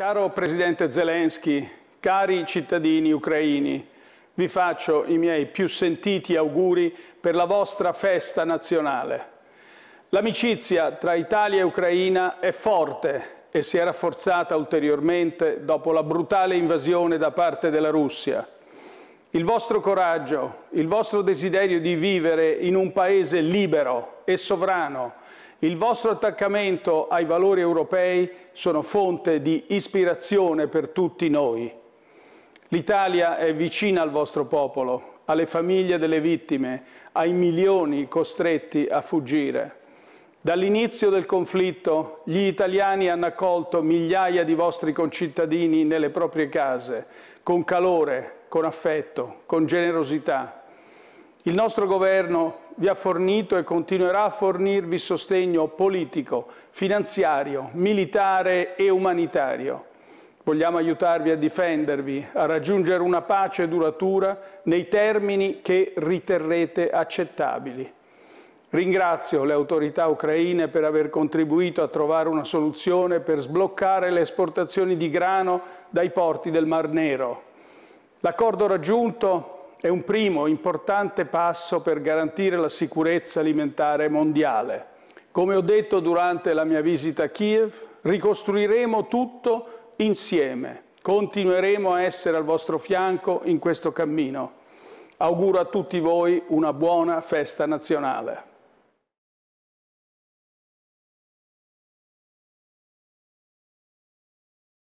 Caro Presidente Zelensky, cari cittadini ucraini, vi faccio i miei più sentiti auguri per la vostra festa nazionale. L'amicizia tra Italia e Ucraina è forte e si è rafforzata ulteriormente dopo la brutale invasione da parte della Russia. Il vostro coraggio, il vostro desiderio di vivere in un paese libero e sovrano, il vostro attaccamento ai valori europei sono fonte di ispirazione per tutti noi. L'Italia è vicina al vostro popolo, alle famiglie delle vittime, ai milioni costretti a fuggire. Dall'inizio del conflitto gli italiani hanno accolto migliaia di vostri concittadini nelle proprie case, con calore, con affetto, con generosità. Il nostro governo vi ha fornito e continuerà a fornirvi sostegno politico, finanziario, militare e umanitario. Vogliamo aiutarvi a difendervi, a raggiungere una pace duratura nei termini che riterrete accettabili. Ringrazio le autorità ucraine per aver contribuito a trovare una soluzione per sbloccare le esportazioni di grano dai porti del Mar Nero. L'accordo raggiunto è un primo importante passo per garantire la sicurezza alimentare mondiale. Come ho detto durante la mia visita a Kiev, ricostruiremo tutto insieme. Continueremo a essere al vostro fianco in questo cammino. Auguro a tutti voi una buona festa nazionale.